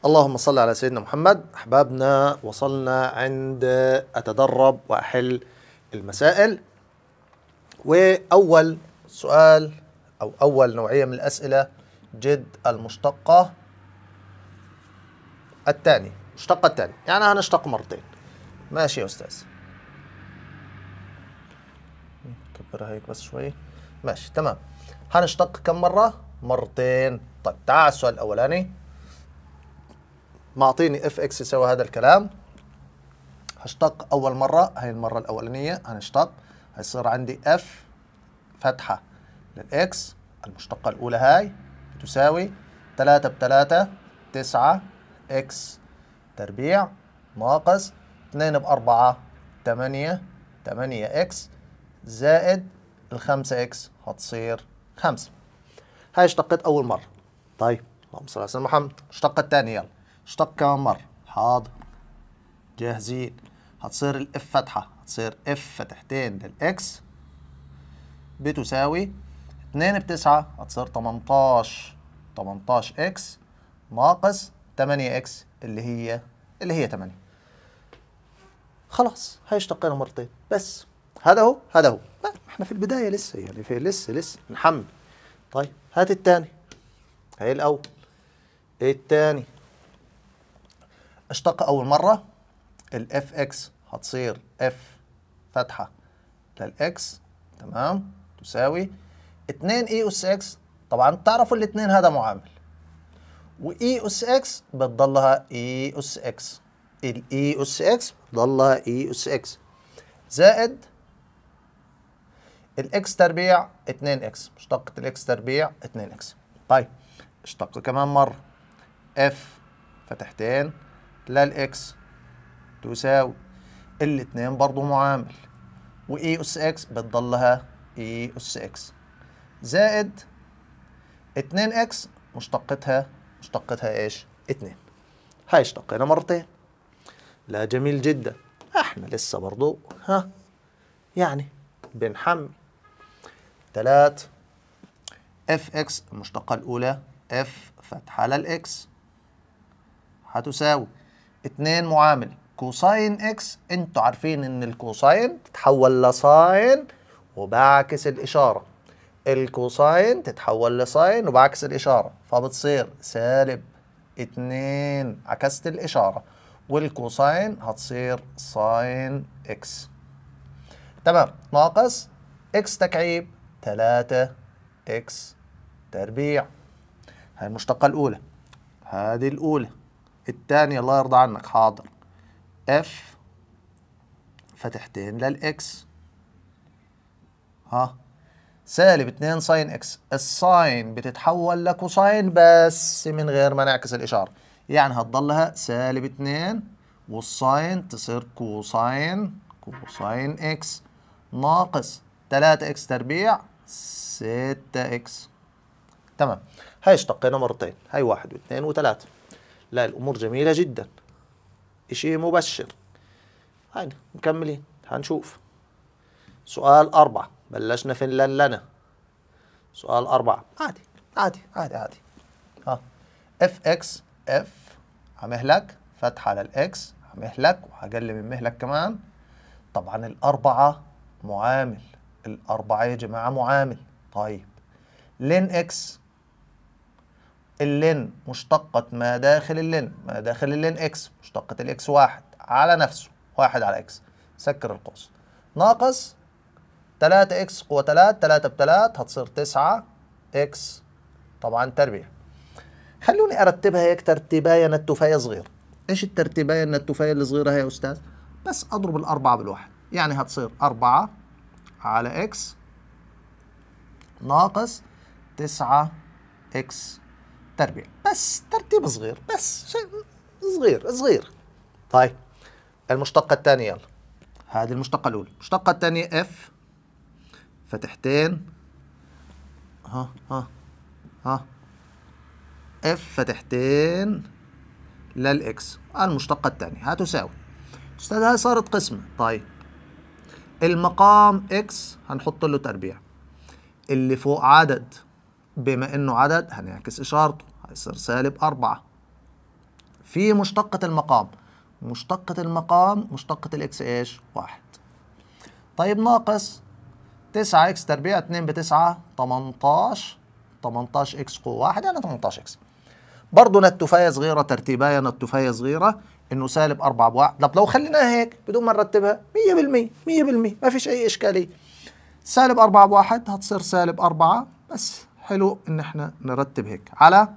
اللهم صل على سيدنا محمد أحبابنا وصلنا عند أتدرب وأحل المسائل وأول سؤال أو أول نوعية من الأسئلة جد المشتقة الثاني المشتقة الثاني يعني هنشتق مرتين ماشي يا أستاذ نكبرها هيك بس شوي ماشي تمام هنشتق كم مرة؟ مرتين طيب تعال السؤال الأولاني معطيني اف اكس يساوي هذا الكلام هشتق اول مره هاي المره الاولانيه هنشتق هيصير عندي اف فتحه للاكس المشتقه الاولى هاي تساوي 3 ب 3 9 اكس تربيع ناقص 2 ب 4 8 8 اكس زائد ال 5 اكس هتصير 5 هاي اشتقت اول مره طيب اللهم صل على سيدنا محمد اشتقت تاني يلا اشتق كمان مرة حاضر جاهزين هتصير الاف فتحة هتصير اف فتحتين للاكس بتساوي اتنين بتسعة هتصير تمنتاش تمنتاش اكس ناقص تمانية اكس اللي هي اللي هي تمانية خلاص هي اشتقينا مرتين بس هذا هو هذا هو ما احنا في البداية لسه يعني في لسه لسه نحمل طيب هات التاني هي الأول إيه الثاني اشتق اول مره الاف اكس هتصير اف فتحة للاكس تمام تساوي 2 اي اس اكس طبعا تعرفوا الاثنين هذا معامل واي اس اكس بتضلها اي اس اكس الاي اس اكس بتضلها اي اس اكس زائد الاكس تربيع 2 اكس مشتقة الاكس تربيع 2 اكس طيب اشتق كمان مره اف فتحتين لا الإكس تساوي الاتنين برضو معامل وإي e أس إكس بتضلها إي e أس إكس زائد 2 إكس مشتقتها مشتقتها إيش؟ 2 هاي اشتقينا مرتين لا جميل جدا احنا لسه برضو ها يعني بنحمي 3 اف اكس المشتقة الأولى اف فتحة على الاكس هتساوي اتنين معامل كوساين اكس انتوا عارفين ان الكوساين تتحول لساين وبعكس الاشاره الكوساين تتحول لساين وبعكس الاشاره فبتصير سالب اتنين عكست الاشاره والكوساين هتصير ساين اكس تمام ناقص اكس تكعيب تلاتة اكس تربيع هاي المشتقه الاولى هذه الاولى الثاني الله يرضى عنك حاضر اف فتحتين للإكس ها سالب 2 ساين اكس الساين بتتحول لكوساين بس من غير ما نعكس الإشارة يعني هتضلها سالب 2 والساين تصير كوساين كوساين اكس ناقص 3 اكس تربيع 6 اكس تمام هاي اشتقينا مرتين هاي واحد واثنين وثلاثة لا الامور جميله جدا شيء مبشر هاي مكملين هنشوف سؤال أربعة بلشنا فنلان لنا سؤال أربعة عادي عادي عادي عادي ها اف اكس اف همهلك فتح على الاكس همهلك وهقل من مهلك كمان طبعا الأربعة معامل الأربعة يا جماعة معامل طيب لين اكس اللين مشتقة ما داخل اللين ما داخل اللين اكس مشتقة الاكس واحد على نفسه واحد على اكس سكر القوس ناقص 3 اكس قوة 3 3 ب 3 هتصير 9 اكس طبعا تربيع خلوني ارتبها هيك ترتيبايه نتوفايه صغير ايش الترتيبايه النتوفايه الصغيره هي يا استاذ بس اضرب الاربعه بالواحد يعني هتصير 4 على اكس ناقص 9 اكس التربيع بس ترتيب صغير بس شيء صغير صغير طيب المشتقة الثانية يلا هذه المشتقة الأولى المشتقة الثانية اف فتحتين ها ها ها اف فتحتين للإكس المشتقة الثانية هتساوي أستاذ هاي صارت قسمة طيب المقام إكس هنحط له تربيع اللي فوق عدد بما إنه عدد هنعكس إشارته يصير سالب أربعة في مشتقة المقام مشتقة المقام مشتقة الإكس إيش واحد طيب ناقص تسعة إكس تربيع اتنين بتسعة تمنتاش تمنتاش إكس قوة واحد يعني تمنتاش إكس برضه نتفاية صغيرة ترتيباية نتفاية صغيرة إنه سالب أربعة بواحد طب لو خليناها هيك بدون ما نرتبها مية بالمية مية بالمية ما فيش أي إشكالية سالب أربعة بواحد هتصير سالب أربعة بس حلو إن إحنا نرتب هيك على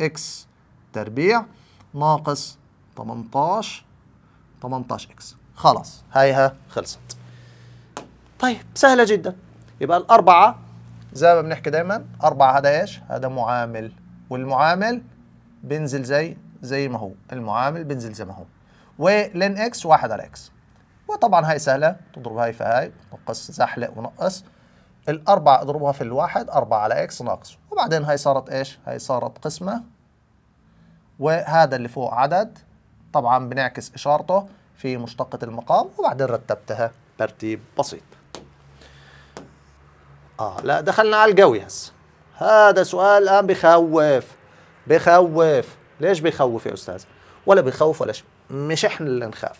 اكس تربيع ناقص 18 18 اكس خلاص هيها خلصت طيب سهله جدا يبقى الاربعه زي ما بنحكي دايما اربعه هذا ايش هذا معامل والمعامل بينزل زي زي ما هو المعامل بينزل زي ما هو ولين اكس واحد على اكس وطبعا هاي سهله تضرب هاي في هاي نقص زحلق ونقص الاربعه اضربها في الواحد اربعه على اكس ناقص وبعدين هاي صارت ايش هاي صارت قسمة وهذا اللي فوق عدد طبعا بنعكس إشارته في مشتقة المقام وبعدين رتبتها ترتيب بسيط آه لا دخلنا على القوي هسه هذا سؤال الآن بخوف بخوف ليش بخوف يا أستاذ ولا بخوف ولا شيء مش إحنا اللي نخاف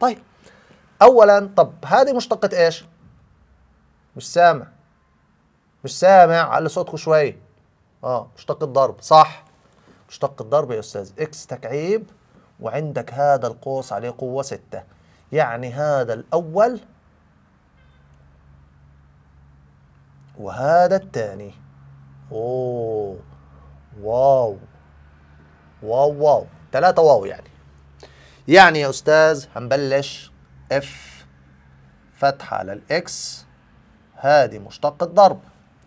طيب أولا طب هذه مشتقة إيش مش سامع مش سامع على صوتكم شوي اه مشتق الضرب صح مشتق الضرب يا استاذ اكس تكعيب وعندك هذا القوس عليه قوه 6 يعني هذا الاول وهذا الثاني اوه واو واو واو ثلاثة واو يعني يعني يا أستاذ هنبلش اف فتحة على الإكس هذه مشتق الضرب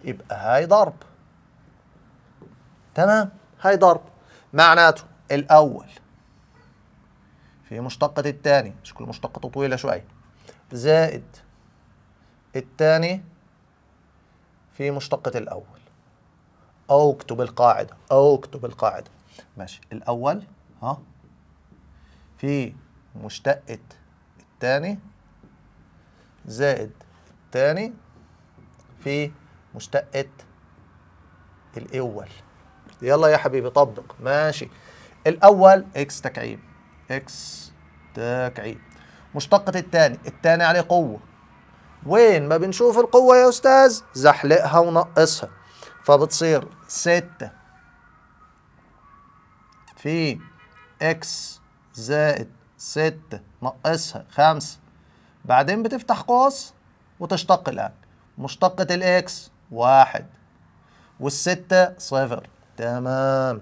يبقى هاي ضرب تمام هاي ضرب معناته الأول في مشتقة الثاني شكل مشتقته طويلة شوي زائد الثاني في مشتقة الأول أو اكتب القاعدة أو اكتب القاعدة ماشي الأول ها في مشتقة الثاني زائد الثاني في مشتقة الأول يلا يا حبيبي طبق ماشي الاول اكس تكعيب اكس تكعيب مشتقة التاني التاني عليه قوة وين ما بنشوف القوة يا أستاذ زحلقها ونقصها فبتصير ستة في اكس زائد ستة نقصها خمسة بعدين بتفتح قوس وتشتق الآن مشتقة الإكس واحد والستة صفر تمام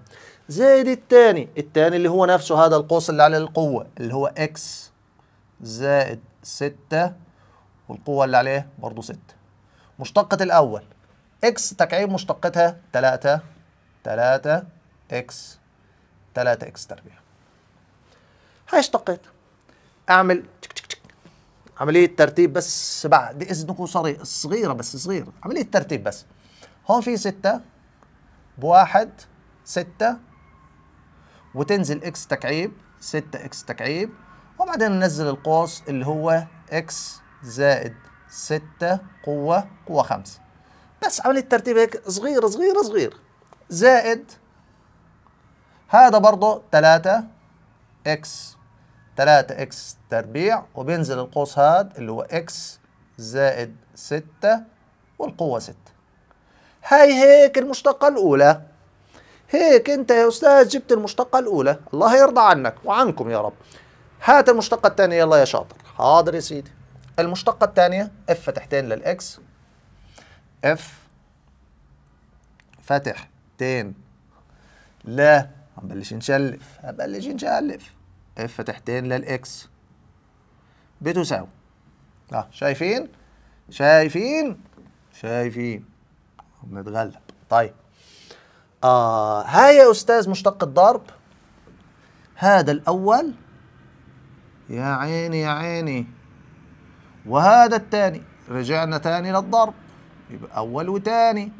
زائد الثاني الثاني اللي هو نفسه هذا القوس اللي عليه القوة اللي هو اكس زائد ستة والقوة اللي عليه برضه ستة مشتقة الأول اكس تكعيب مشتقتها تلاتة تلاتة اكس تلاتة اكس تربيع هاي اشتقيت أعمل تك تك تك عملية ترتيب بس بعد إذنكم صغيرة بس صغيرة عملية ترتيب بس هون في ستة بواحد ستة وتنزل اكس تكعيب ستة اكس تكعيب وبعدين ننزل القوس اللي هو اكس زائد ستة قوة قوة خمسة بس عملية ترتيب هيك صغير صغير صغير زائد هذا برضه تلاتة اكس تلاتة اكس تربيع وبينزل القوس هاد اللي هو اكس زائد ستة والقوة ستة هاي هيك المشتقة الأولى هيك أنت يا أستاذ جبت المشتقة الأولى الله يرضى عنك وعنكم يا رب هات المشتقة الثانية يلا يا شاطر حاضر يا سيدي المشتقة الثانية اف فتحتين للإكس اف فتحتين لا هنبلش نشلف هنبلش نشلف اف فتحتين للإكس بتساوي اه شايفين شايفين شايفين بنتغلب طيب آه ها يا أستاذ مشتق الضرب هذا الأول يا عيني يا عيني وهذا الثاني رجعنا ثاني للضرب يبقى أول وثاني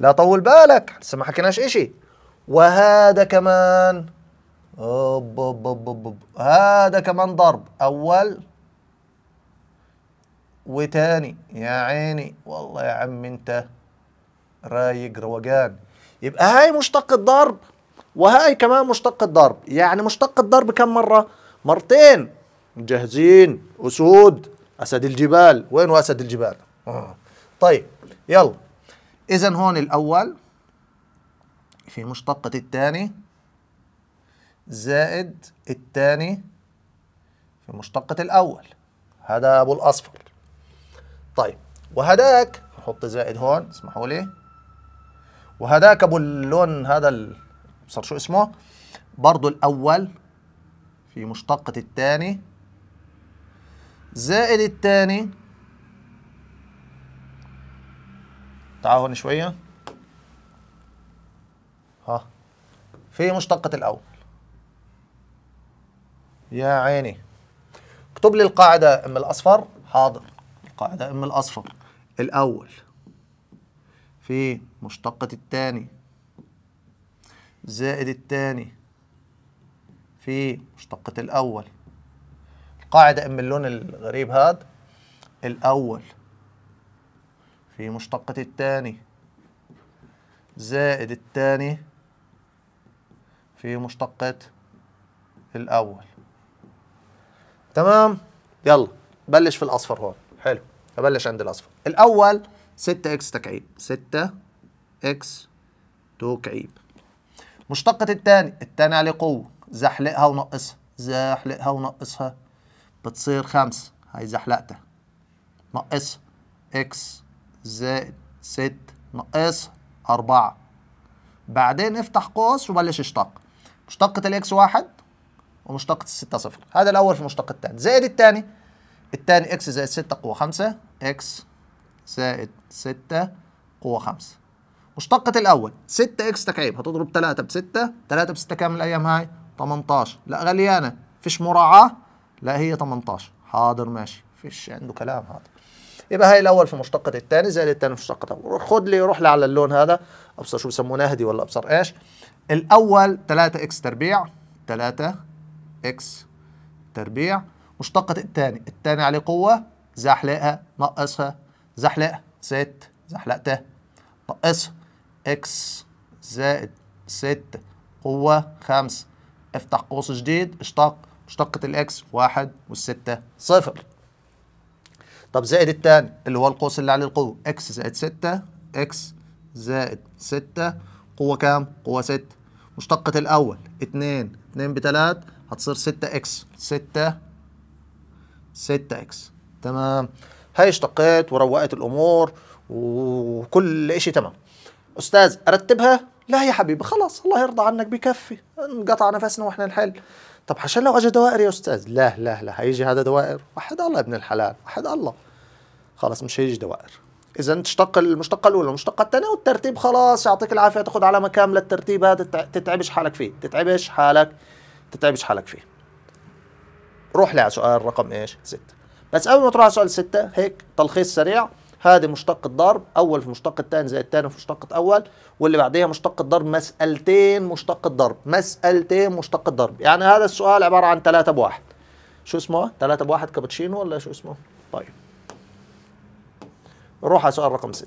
لا طول بالك لسه ما حكيناش إشي وهذا كمان أوب أوب أوب أوب هذا كمان ضرب أول وتاني يا عيني والله يا عم انت رايق روقان يبقى هاي مشتقة ضرب وهاي كمان مشتقة ضرب يعني مشتقة ضرب كم مرة؟ مرتين مجهزين أسود أسد الجبال وين أسد الجبال؟ آه. طيب يلا إذا هون الأول في مشتقة الثاني زائد الثاني في مشتقة الأول هذا أبو الأصفر طيب وهداك نحط زائد هون اسمحوا لي وهداك ابو اللون هذا صار شو اسمه برضه الاول في مشتقة الثاني زائد الثاني تعالوا هون شوية ها في مشتقة الأول يا عيني اكتب لي القاعدة أم الأصفر حاضر القاعدة ام الاصفر الاول في مشتقة التاني زائد التاني في مشتقة الاول القاعدة ام اللون الغريب هاد الاول في مشتقة التاني زائد التاني في مشتقة الأول تمام يلا بلش في الأصفر هون حلو ابلش عند الاصفر الاول 6 اكس تكعيب 6 اكس تكعيب مشتقة الثاني الثاني عليه قوة زحلقها ونقصها زحلقها ونقصها بتصير خمسة هاي زحلقتها نقصها اكس زائد 6 نقص 4 بعدين افتح قوس وبلش اشتق مشتقة الاكس واحد ومشتقة الستة صفر هذا الأول في المشتق الثاني زائد الثاني الثاني اكس زائد 6 قوة 5 اكس زائد 6 قوة 5 مشتقة الأول 6 اكس تكعيب هتضرب 3 ب 6 3 ب 6 كام الأيام هاي؟ 18 لا غليانة فيش مراعاة لا هي 18 حاضر ماشي فيش عنده كلام هذا يبقى هاي الأول في مشتقة الثاني زائد الثاني في مشتقة الأول خد لي روح لي على اللون هذا أبصر شو بسموه نهدي ولا أبصر إيش الأول 3 اكس تربيع 3 اكس تربيع مشتقة التاني التاني عليه قوة زحلقها نقصها زحلقها ست زحلقتها نقصها اكس زائد ستة قوة خمسة افتح قوس جديد اشتق مشتقة الاكس واحد والستة صفر طب زائد التاني اللي هو القوس اللي عليه القوة اكس زائد ستة اكس زائد ستة قوة كام؟ قوة ستة مشتقة الأول اتنين اتنين بتلات هتصير ستة اكس ستة 6 اكس تمام هاي اشتقيت وروقت الامور وكل شيء تمام استاذ ارتبها لا يا حبيبي خلاص الله يرضى عنك بكفي انقطع نفسنا واحنا نحل طب عشان لو اجى دوائر يا استاذ لا لا لا هيجي هذا دوائر وحد الله ابن الحلال وحد الله خلاص مش هيجي دوائر اذا تشتق المشتقه الاولى والمشتقه الثانيه والترتيب خلاص يعطيك العافيه تاخذ علامه كامله الترتيب هذا تتعبش حالك فيه تتعبش حالك تتعبش حالك فيه روح لي على سؤال رقم ايش؟ 6 بس قبل ما تروح على سؤال 6 هيك تلخيص سريع هذه مشتق الضرب اول في مشتق الثاني زائد الثاني في مشتق الاول واللي بعديها مشتق الضرب مسالتين مشتق الضرب مسالتين مشتق الضرب يعني هذا السؤال عباره عن ثلاثة بواحد شو اسمه ثلاثة بواحد كابتشينو ولا شو اسمه طيب روح على سؤال رقم 6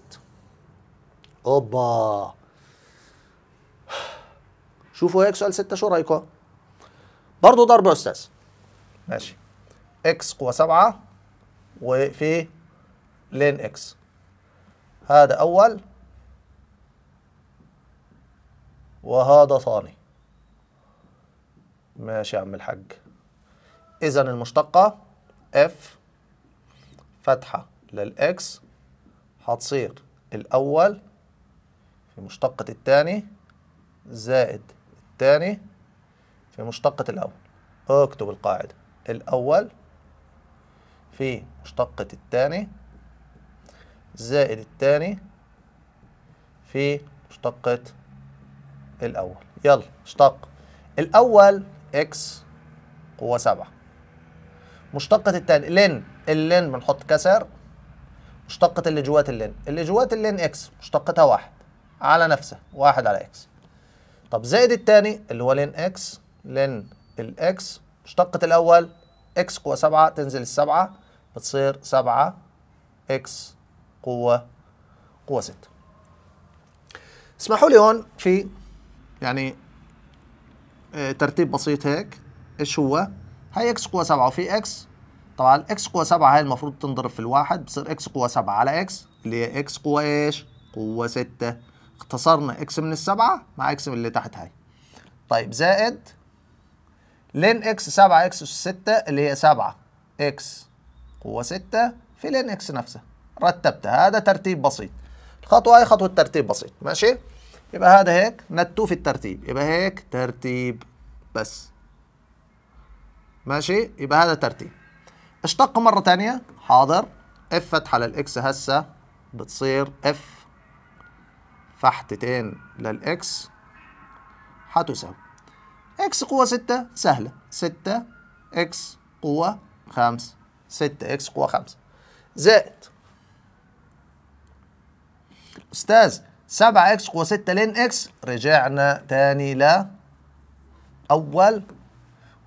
اوبا شوفوا هيك سؤال 6 شو رايكم برضه ضرب يا استاذ ماشي اكس قوى 7 وفي لين اكس هذا اول وهذا ثاني ماشي يا عم الحاج اذا المشتقه اف فتحه للاكس هتصير الاول في مشتقه الثاني زائد الثاني في مشتقه الاول اكتب القاعده الأول في مشتقة الثاني زائد الثاني في مشتقة الأول يلا اشتق الأول إكس قوة سبعة مشتقة الثاني لن اللن بنحط كسر مشتقة اللي جوات اللن اللي جوات اللن إكس مشتقتها واحد على نفسه واحد على إكس طب زائد الثاني اللي هو لن إكس لن الإكس مشتقة الأول اكس قوة سبعة تنزل السبعة بتصير سبعة اكس قوة قوة ستة اسمحوا لي هون في يعني آه، ترتيب بسيط هيك ايش هو هاي اكس قوة سبعة وفي اكس طبعا اكس قوة سبعة هاي المفروض تنضرب في الواحد بصير اكس قوة سبعة على اكس اللي هي اكس قوة ايش قوة ستة اختصرنا اكس من السبعة مع اكس من اللي تحت هاي طيب زائد لين اكس 7 اكس 6 اللي هي 7 اكس قوة 6 في لين اكس نفسها رتبتها هذا ترتيب بسيط الخطوة هي خطوة ترتيب بسيط ماشي يبقى هذا هيك نتو في الترتيب يبقى هيك ترتيب بس ماشي يبقى هذا ترتيب اشتق مرة ثانيه حاضر اف فتحة للإكس هسه بتصير اف فحتتين للإكس هتساوي اكس قوة ستة سهلة ستة اكس قوة خمس ستة اكس قوة خمس زائد استاذ سبعة اكس قوة ستة لين اكس رجعنا تاني لا اول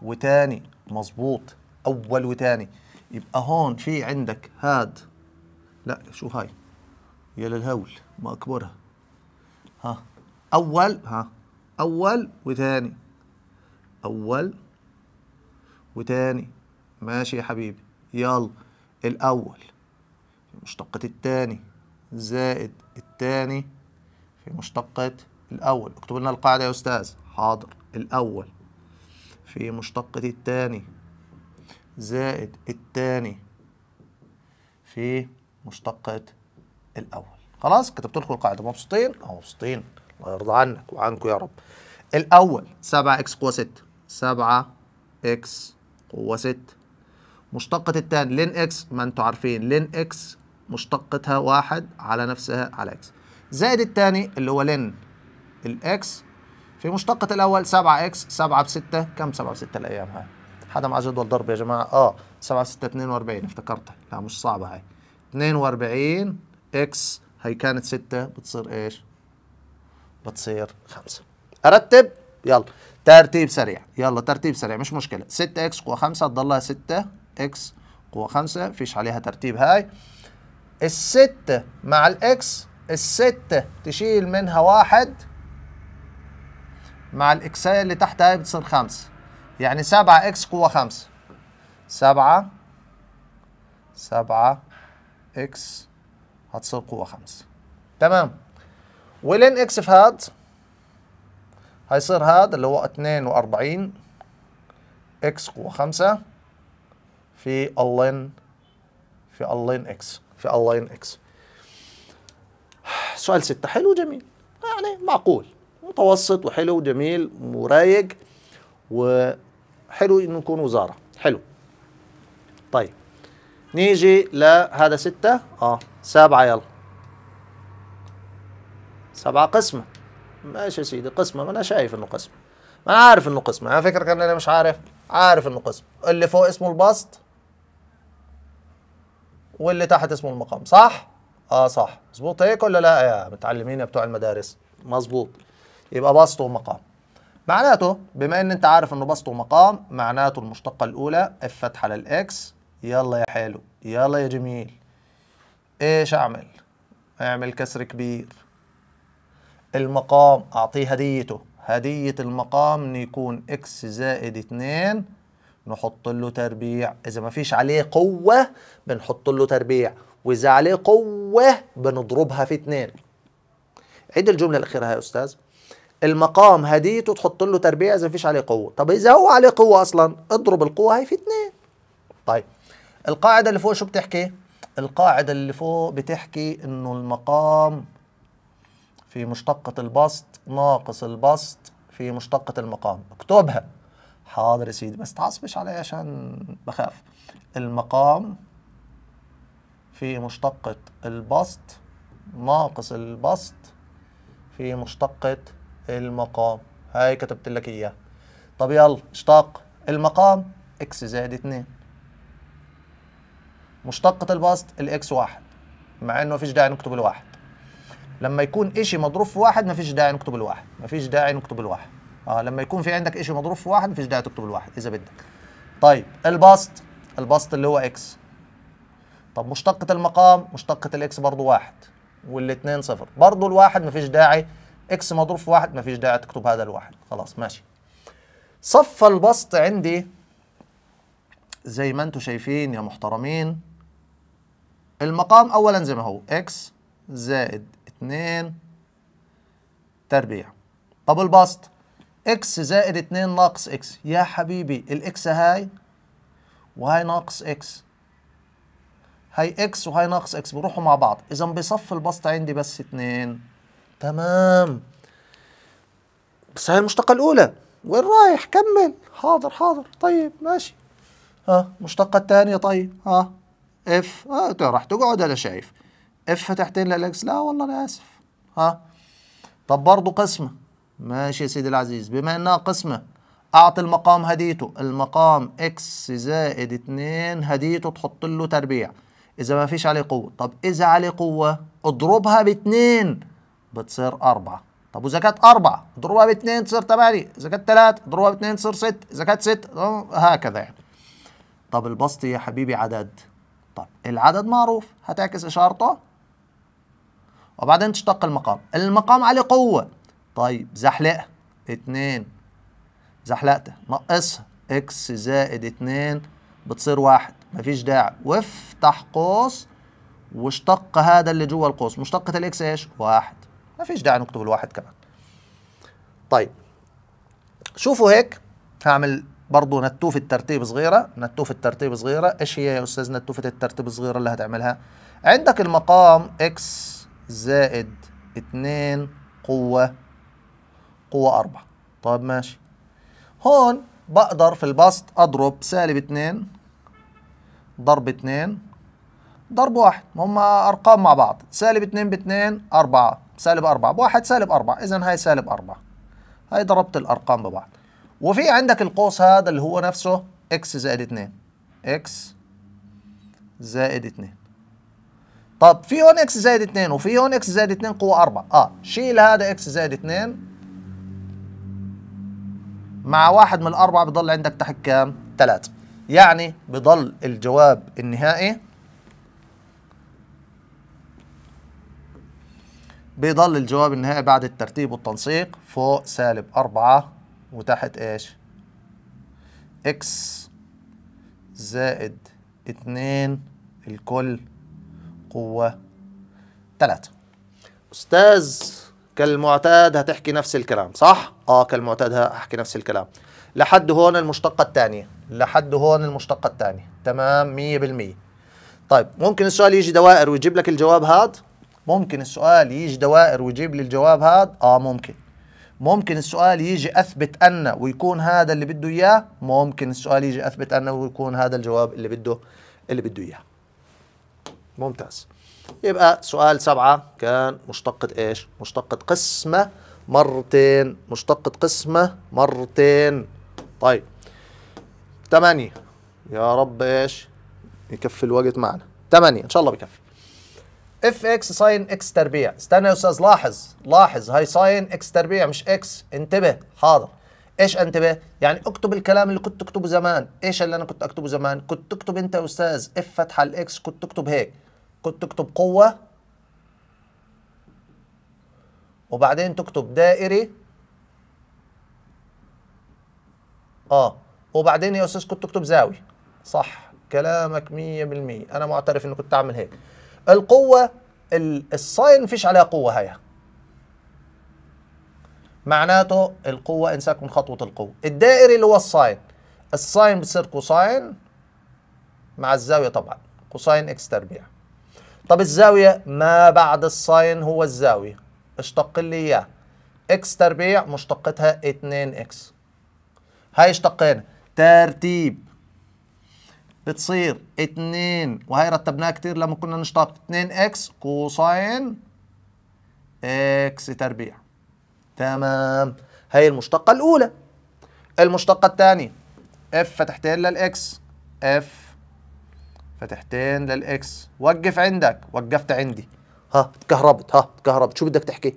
وتاني مظبوط اول وتاني يبقى هون في عندك هاد لا شو هاي يا للهول ما اكبرها ها اول ها اول وتاني أول وتاني ماشي يا حبيبي يلا الأول في مشتقة التاني زائد التاني في مشتقة الأول اكتب لنا القاعدة يا أستاذ حاضر الأول في مشتقة التاني زائد التاني في مشتقة الأول خلاص كتبت لكم القاعدة مبسوطين؟ مبسوطين الله يرضى عنك وعنكم يا رب الأول 7 إكس قوة 6 سبعة إكس قوة ستة مشتقة التان لين إكس ما أنتوا عارفين لين إكس مشتقتها واحد على نفسها على إكس زائد التاني اللي هو لين الإكس في مشتقة الأول سبعة إكس سبعة بستة كم سبعة بستة الأيام هاي حدا معاه جدول ضرب يا جماعة آه سبعة بستة اتنين وأربعين افتكرتها لا مش صعبة هاي اتنين وأربعين إكس هي كانت ستة بتصير إيش بتصير خمسة أرتب يلا ترتيب سريع يلا ترتيب سريع مش مشكله 6 اكس قوى 5 تضلها 6 اكس قوى 5 فيش عليها ترتيب هاي ال 6 مع الاكس ال 6 تشيل منها واحد مع الاكسيه اللي تحت هاي بتصير 5 يعني 7 اكس قوى 5 7 7 اكس هتصير قوى 5 تمام ولين اكس في هذا هيصير هذا اللي هو 42 اكس قوة 5 في اللين في اللين اكس في اللين اكس سؤال 6 حلو جميل يعني معقول متوسط وحلو وجميل ورايق وحلو انه نكون وزارة حلو طيب نيجي لهذا 6 اه 7 يلا 7 قسمة ماشي يا سيدي قسمه ما انا شايف انه قسمه ما انا عارف انه قسمه على فكره كان انا مش عارف عارف انه قسمه اللي فوق اسمه البسط واللي تحت اسمه المقام صح اه صح مظبوط هيك ولا لا يا متعلمين يا بتوع المدارس مظبوط يبقى بسط ومقام معناته بما ان انت عارف انه بسط ومقام معناته المشتقه الاولى اف فتحه للاكس يلا يا حلو يلا يا جميل ايش اعمل اعمل كسر كبير المقام أعطيه هديته هدية المقام يكون إكس زائد 2 نحط له تربيع إذا ما فيش عليه قوة بنحط له تربيع وإذا عليه قوة بنضربها في 2 عيد الجملة الأخيرة يا أستاذ المقام هديته تحط له تربيع إذا ما فيش عليه قوة طب إذا هو عليه قوة أصلا اضرب القوة هي في 2 طيب القاعدة اللي فوق شو بتحكي؟ القاعدة اللي فوق بتحكي إنه المقام في مشتقة البسط ناقص البسط في مشتقة المقام اكتبها حاضر يا سيدي بس تعصبش عليا عشان بخاف المقام في مشتقة البسط ناقص البسط في مشتقة المقام هاي كتبت لك اياها طب يلا اشتق المقام اكس زائد اتنين مشتقة البسط الاكس واحد مع انه فيش داعي نكتب الواحد لما يكون إشي مضروب في واحد ما فيش داعي نكتب الواحد ما فيش داعي نكتب الواحد اه لما يكون في عندك إشي مضروب في واحد ما فيش داعي تكتب الواحد إذا بدك طيب البسط البسط اللي هو إكس طب مشتقة المقام مشتقة الإكس برضو واحد والاثنين صفر برضو الواحد ما فيش داعي إكس مضروب في واحد ما فيش داعي تكتب هذا الواحد خلاص ماشي صف البسط عندي زي ما انتم شايفين يا محترمين المقام اولا زي ما هو اكس زائد 2 تربيع طب البسط اكس زائد 2 ناقص اكس يا حبيبي الاكس هاي وهي ناقص اكس هاي اكس وهي ناقص اكس بروحوا مع بعض اذا بصف البسط عندي بس 2 تمام بس هاي المشتقة الأولى وين رايح كمل حاضر حاضر طيب ماشي ها المشتقة الثانية طيب ها اف اه راح تقعد أنا شايف اف فتحتين للاكس لا والله انا اسف ها طب برضه قسمه ماشي يا سيدي العزيز بما انها قسمه اعطي المقام هديته المقام اكس زائد 2 هديته تحط له تربيع اذا ما فيش عليه قوه طب اذا عليه قوه اضربها 2 بتصير أربعة طب وإذا كانت أربعة اضربها 2 تصير 8 إذا كانت 3 اضربها 2 تصير ست إذا كانت ست هكذا يعني طب البسط يا حبيبي عدد طب العدد معروف هتعكس إشارته وبعدين تشتق المقام المقام عليه قوة طيب زحلقها اتنين زحلقتها نقصها اكس زائد اتنين بتصير واحد مفيش داعي وافتح قوس واشتق هذا اللي جوه القوس مشتقة الاكس ايش؟ واحد مفيش داعي نكتب الواحد كمان طيب شوفوا هيك هعمل برضه نتوفة الترتيب صغيرة نتوفة الترتيب صغيرة ايش هي يا استاذ نتوفة الترتيب الصغيرة اللي هتعملها عندك المقام اكس زائد اتنين قوة قوة أربعة طيب ماشي هون بقدر في البسط أضرب سالب اتنين ضرب اتنين ضرب واحد هم أرقام مع بعض سالب اتنين باتنين أربعة سالب أربعة بواحد سالب أربعة إذا هاي سالب أربعة هاي ضربت الأرقام ببعض وفي عندك القوس هذا اللي هو نفسه اكس زائد اتنين اكس زائد اتنين طب في هون اكس زائد 2 وفي هون اكس زائد 2 قوة 4 اه شيل هذا اكس زائد 2 مع واحد من الأربعة بضل عندك تحت كام؟ 3 يعني بضل الجواب النهائي بيضل الجواب النهائي بعد الترتيب والتنسيق فوق سالب 4 وتحت ايش؟ اكس زائد 2 الكل قوة ثلاثة أستاذ كالمعتاد هتحكي نفس الكلام صح؟ آه كالمعتاد هحكي نفس الكلام لحد هون المشتقة الثانية لحد هون المشتقة الثانية تمام 100% طيب ممكن السؤال يجي دوائر ويجيب لك الجواب هاد ممكن السؤال يجي دوائر ويجيب لي الجواب هاد آه ممكن ممكن السؤال يجي أثبت أن ويكون هذا اللي بده إياه ممكن السؤال يجي أثبت أن ويكون هذا الجواب اللي بده اللي بده إياه ممتاز يبقى سؤال سبعة كان مشتقة ايش مشتقة قسمة مرتين مشتقة قسمة مرتين طيب تمانية يا رب ايش يكفي الوقت معنا تمانية ان شاء الله بكفي اف اكس ساين اكس تربيع استنى يا استاذ لاحظ لاحظ هاي ساين اكس تربيع مش اكس انتبه حاضر ايش انتبه يعني اكتب الكلام اللي كنت تكتبه زمان ايش اللي انا كنت اكتبه زمان كنت تكتب انت يا استاذ اف فتحه الاكس كنت تكتب هيك كنت تكتب قوة وبعدين تكتب دائري اه وبعدين يا استاذ كنت تكتب زاوي صح كلامك مية بالمية انا معترف اني كنت اعمل هيك القوة الساين فيش عليها قوة هيها معناته القوة انساك من خطوة القوة الدائري اللي هو الساين الساين بصير كوساين مع الزاوية طبعا كوساين اكس تربيع طب الزاوية ما بعد الساين هو الزاوية اشتق لي إياه اكس تربيع مشتقتها 2 اكس هاي اشتقينا ترتيب بتصير 2 وهي رتبناها كتير لما كنا نشتق 2 اكس كوساين اكس تربيع تمام هاي المشتقة الأولى المشتقة الثانية اف فتحتين للإكس اف فتحتين للاكس وقف عندك وقفت عندي ها تكهربت ها تكهربت شو بدك تحكي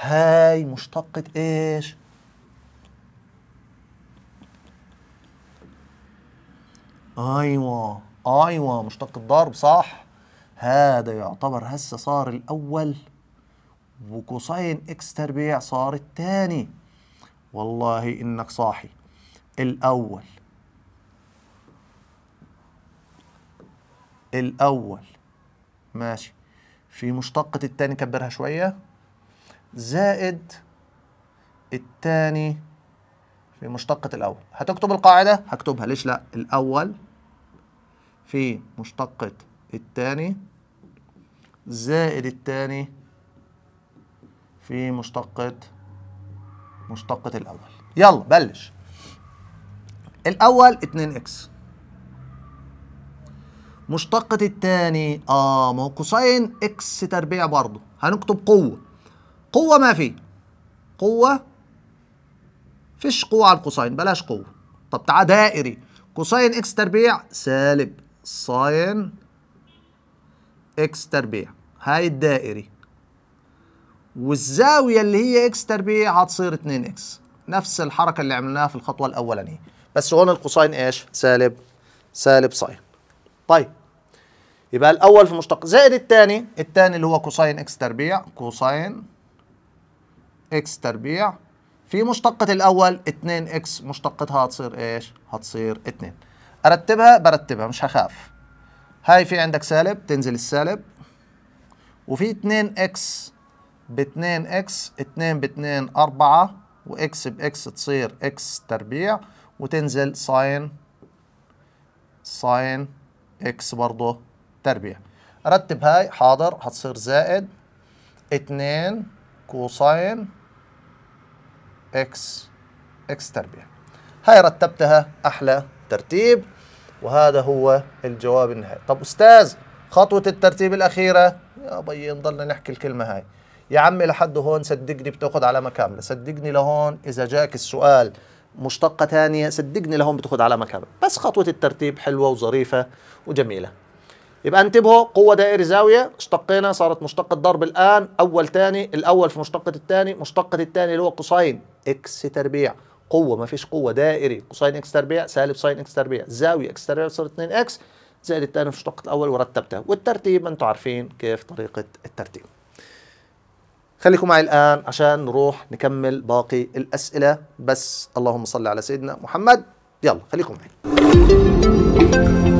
هاي مشتقة ايش ايوه ايوه مشتقة ضرب صح هذا يعتبر هسه صار الاول وكوسين اكس تربيع صار الثاني والله انك صاحي الاول الأول ماشي في مشتقة التاني كبرها شوية زائد التاني في مشتقة الأول هتكتب القاعدة هكتبها ليش لأ الأول في مشتقة التاني زائد التاني في مشتقة مشتقة الأول يلا بلش الأول 2 إكس مشتقة التاني اه ما هو كوساين اكس تربيع برضه هنكتب قوة قوة ما في قوة فيش قوة على الكوساين بلاش قوة طب تعال دائري كوساين اكس تربيع سالب ساين اكس تربيع هاي الدائري والزاوية اللي هي اكس تربيع هتصير 2 اكس نفس الحركة اللي عملناها في الخطوة الأولانية بس هون القوسين ايش؟ سالب سالب ساين طيب يبقى الاول في مشتق زائد الثاني الثاني اللي هو كوساين اكس تربيع كوساين اكس تربيع في مشتقة الاول 2 اكس مشتقتها هتصير ايش هتصير 2 ارتبها برتبها مش هخاف هاي في عندك سالب تنزل السالب وفي 2 اكس ب 2 اكس 2 ب 2 4 واكس باكس تصير اكس تربيع وتنزل ساين ساين اكس برضه تربيع رتب هاي حاضر هتصير زائد 2 كوساين اكس اكس تربيع هاي رتبتها احلى ترتيب وهذا هو الجواب النهائي طب استاذ خطوه الترتيب الاخيره يا بي نضلنا نحكي الكلمه هاي يا عمي لحد هون صدقني بتاخد على مكاملة صدقني لهون اذا جاك السؤال مشتقة ثانية صدقني لهم بتاخد على مكانه بس خطوة الترتيب حلوة وظريفة وجميلة يبقى انتبهوا قوة دائري زاوية اشتقينا صارت مشتقة ضرب الآن أول ثاني الأول في مشتقة الثاني مشتقة الثاني اللي هو قوسين إكس تربيع قوة ما فيش قوة دائري قوسين إكس تربيع سالب ساين إكس تربيع زاوية إكس تربيع صارت 2 إكس زائد الثاني في مشتقة الأول ورتبتها والترتيب أنتم عارفين كيف طريقة الترتيب خليكم معي الآن عشان نروح نكمل باقي الأسئلة بس اللهم صل على سيدنا محمد يلا خليكم معي